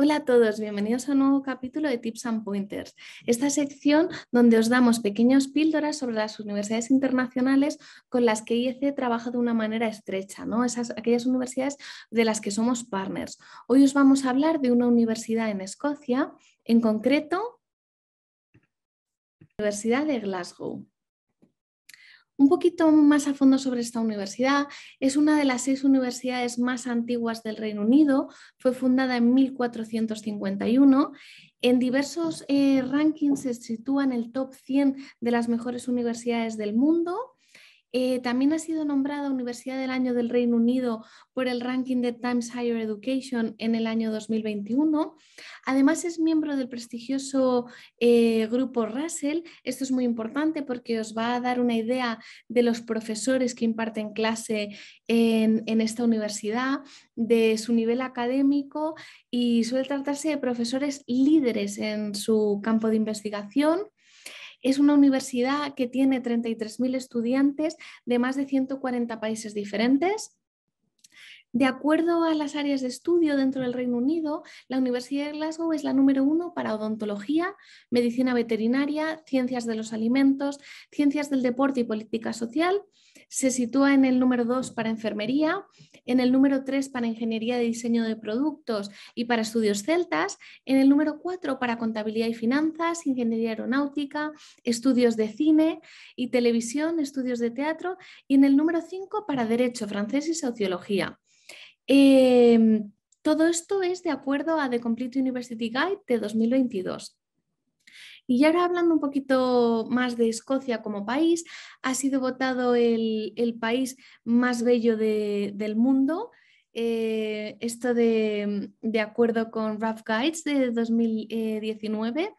Hola a todos, bienvenidos a un nuevo capítulo de Tips and Pointers, esta sección donde os damos pequeñas píldoras sobre las universidades internacionales con las que IEC trabaja de una manera estrecha, ¿no? Esas, aquellas universidades de las que somos partners. Hoy os vamos a hablar de una universidad en Escocia, en concreto, la Universidad de Glasgow un poquito más a fondo sobre esta universidad. Es una de las seis universidades más antiguas del Reino Unido. Fue fundada en 1451. En diversos eh, rankings se sitúa en el top 100 de las mejores universidades del mundo eh, también ha sido nombrada Universidad del Año del Reino Unido por el ranking de Times Higher Education en el año 2021. Además es miembro del prestigioso eh, grupo Russell. Esto es muy importante porque os va a dar una idea de los profesores que imparten clase en esta universidad, de su nivel académico y suele tratarse de profesores líderes en su campo de investigación es una universidad que tiene 33.000 estudiantes de más de 140 países diferentes de acuerdo a las áreas de estudio dentro del Reino Unido, la Universidad de Glasgow es la número uno para odontología, medicina veterinaria, ciencias de los alimentos, ciencias del deporte y política social. Se sitúa en el número dos para enfermería, en el número tres para ingeniería de diseño de productos y para estudios celtas, en el número cuatro para contabilidad y finanzas, ingeniería aeronáutica, estudios de cine y televisión, estudios de teatro y en el número cinco para derecho francés y sociología. Em, todo esto es de acuerdo a The Complete University Guide de 2022. Y ahora hablando un poquito más de Escocia como país, ha sido votado el, país más bello del mundo. Eh, esto de, de, acuerdo con Rough Guides de 2019.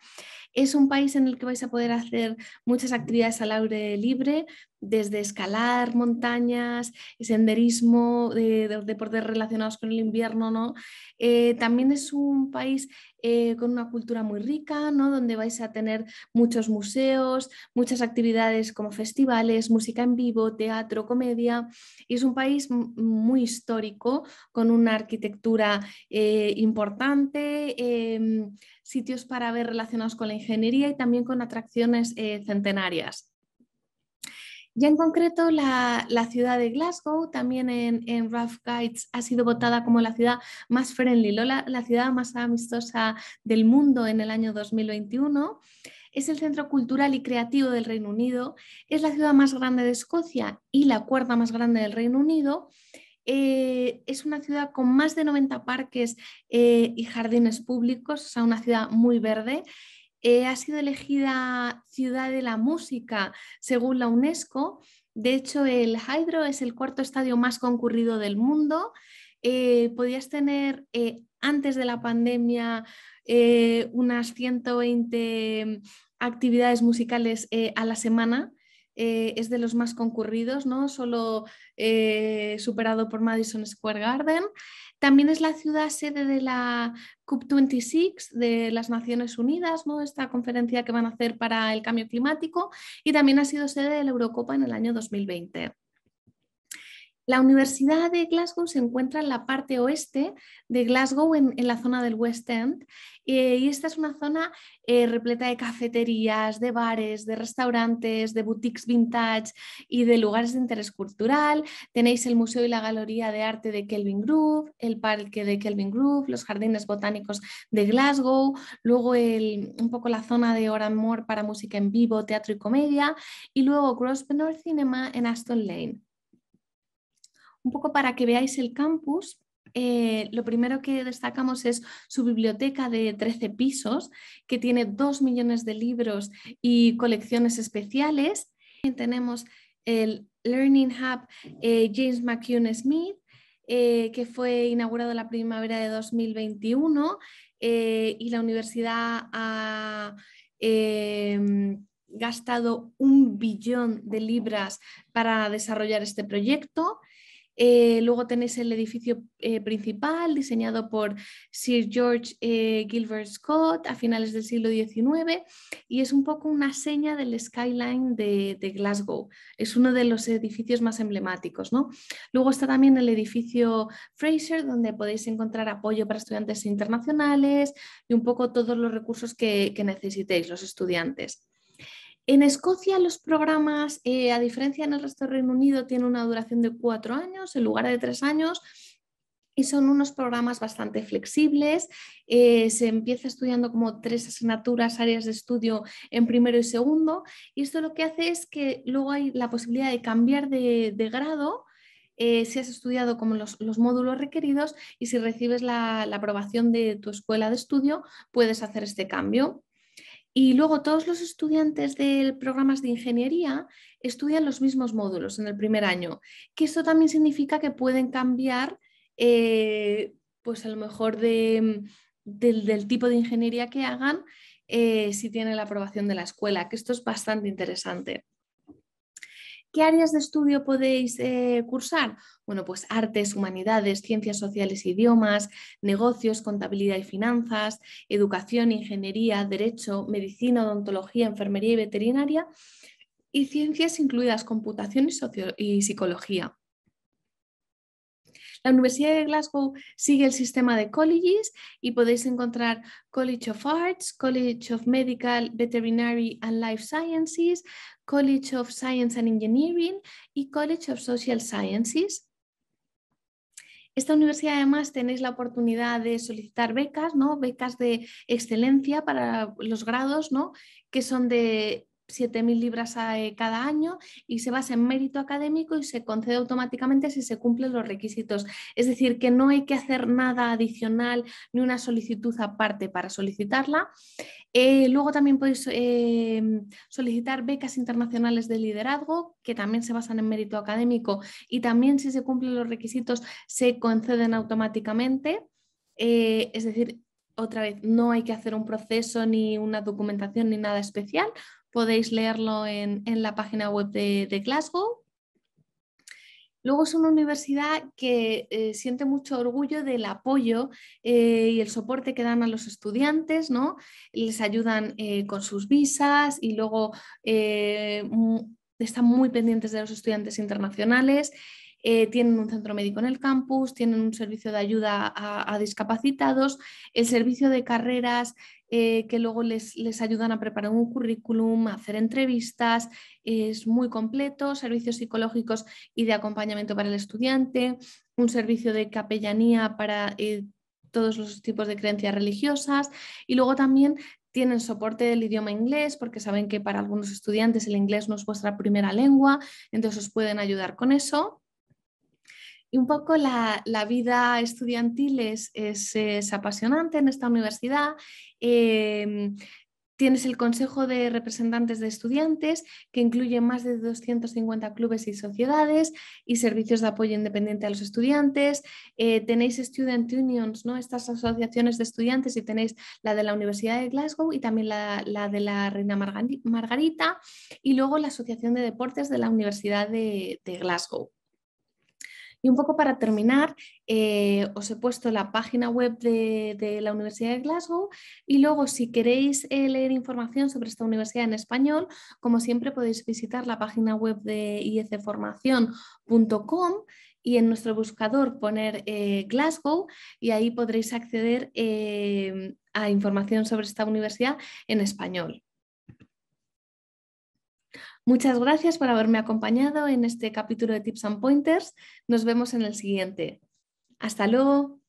Es un país en el que vais a poder hacer muchas actividades al aire libre, desde escalar montañas, senderismo, eh, deportes relacionados con el invierno, ¿no? Eh, también es un país eh, con una cultura muy rica, Donde vais a tener muchos museos, muchas actividades como festivales, música en vivo, teatro, comedia. es un país muy histórico, con una arquitectura importante, em, sitios para ver relacionados con la ingeniería y también con atracciones eh, centenarias. Ya en concreto, la, ciudad de Glasgow, también en, en, Rough Guides, ha sido votada como la ciudad más friendly, la, la ciudad más amistosa del mundo en el año 2021 es el centro cultural y creativo del Reino Unido, es la ciudad más grande de Escocia y la cuarta más grande del Reino Unido. Eh, es una ciudad con más de 90 parques eh, y jardines públicos, o sea, una ciudad muy verde. Eh, ha sido elegida Ciudad de la Música según la UNESCO. De hecho, el Hydro es el cuarto estadio más concurrido del mundo. Eh, podías tener eh, antes de la pandemia unas 120 actividades musicales a la semana. es de los más concurridos, ¿no? solo superado por Madison Square Garden. También es la ciudad sede de la COP26 de las Naciones Unidas, ¿no? esta conferencia que van a hacer para el cambio climático, y también ha sido sede de la Eurocopa en el año 2020. La Universidad de Glasgow se encuentra en la parte oeste de Glasgow, en, la zona del West End, eh, y esta es una zona eh, repleta de cafeterías, de bares, de restaurantes, de boutiques vintage y de lugares de interés cultural. Tenéis el Museo y la Galería de Arte de Kelvin Grove, el Parque de Kelvin Grove, los Jardines Botánicos de Glasgow, luego un poco la zona de Oran para música en vivo, teatro y comedia, y luego Grosvenor Cinema en Aston Lane. Un poco para que veáis el campus, eh, lo primero que destacamos es su biblioteca de 13 pisos, que tiene 2 millones de libros y colecciones especiales. Tenemos el Learning Hub eh, James McCune Smith, eh, que fue inaugurado la primavera de 2021, y la universidad ha em, gastado un billón de libras para desarrollar este proyecto. Eh, luego tenéis el edificio eh, principal diseñado por Sir George eh, Gilbert Scott a finales del siglo XIX y es un poco una seña del skyline de, Glasgow. Es uno de los edificios más emblemáticos. Luego está también el edificio Fraser donde podéis encontrar apoyo para estudiantes internacionales y un poco todos los recursos que necesitéis los estudiantes. En Escocia los programas, eh, a diferencia en el resto del Reino Unido, tienen una duración de cuatro años en lugar de tres años y son unos programas bastante flexibles. Eh, se empieza estudiando como tres asignaturas, áreas de estudio en primero y segundo, y esto lo que hace es que luego hay la posibilidad de cambiar de, grado. Eh, si has estudiado como los, módulos requeridos y si recibes la aprobación de tu escuela de estudio, puedes hacer este cambio. Y luego todos los estudiantes de programas de ingeniería estudian los mismos módulos en el primer año, que esto también significa que pueden cambiar, eh, pues a lo mejor del, tipo de ingeniería que hagan, eh, si tienen la aprobación de la escuela, que esto es bastante interesante. ¿Qué áreas de estudio podéis eh, cursar? Bueno, pues artes, humanidades, ciencias sociales, idiomas, negocios, contabilidad y finanzas, educación, ingeniería, derecho, medicina, odontología, enfermería y veterinaria y ciencias incluidas computación y, y psicología. La Universidad de Glasgow sigue el sistema de colleges y podéis encontrar College of Arts, College of Medical, Veterinary and Life Sciences, College of Science and Engineering y College of Social Sciences. Esta universidad además tenéis la oportunidad de solicitar becas, ¿no? Becas de excelencia para los grados, ¿no? Que son de 7.000 libras eh, cada año y se basa en mérito académico y se concede automáticamente si se cumplen los requisitos. Es decir, que no hay que hacer nada adicional ni una solicitud aparte para solicitarla. Eh, luego también podéis eh, solicitar becas internacionales de liderazgo, que también se basan en mérito académico y también si se cumplen los requisitos se conceden automáticamente. es decir, otra vez, no hay que hacer un proceso ni una documentación ni nada especial, podéis leerlo en, la página web de, Glasgow. Luego es una universidad que eh, siente mucho orgullo del apoyo eh, y el soporte que dan a los estudiantes, ¿no? Les ayudan eh, con sus visas y luego están muy pendientes de los estudiantes internacionales eh, tienen un centro médico en el campus, tienen un servicio de ayuda a, discapacitados, el servicio de carreras eh, que luego les, les, ayudan a preparar un currículum, a hacer entrevistas, es muy completo, servicios psicológicos y de acompañamiento para el estudiante, un servicio de capellanía para... Eh, todos los tipos de creencias religiosas y luego también tienen soporte del idioma inglés porque saben que para algunos estudiantes el inglés no es vuestra primera lengua, entonces os pueden ayudar con eso. Y un poco la, vida estudiantil es, apasionante en esta universidad. Em, tienes el Consejo de Representantes de Estudiantes, que incluye más de 250 clubes y sociedades y servicios de apoyo independiente a los estudiantes. Eh, tenéis Student Unions, ¿no? estas asociaciones de estudiantes, y tenéis la de la Universidad de Glasgow y también la, de la Reina Margarita, y luego la Asociación de Deportes de la Universidad de Glasgow. Y un poco para terminar, eh, os he puesto la página web de, la Universidad de Glasgow y luego si queréis eh, leer información sobre esta universidad en español, como siempre podéis visitar la página web de ICformación.com y en nuestro buscador poner eh, Glasgow y ahí podréis acceder a información sobre esta universidad en español. Muchas gracias por haberme acompañado en este capítulo de Tips and Pointers. Nos vemos en el siguiente. Hasta luego.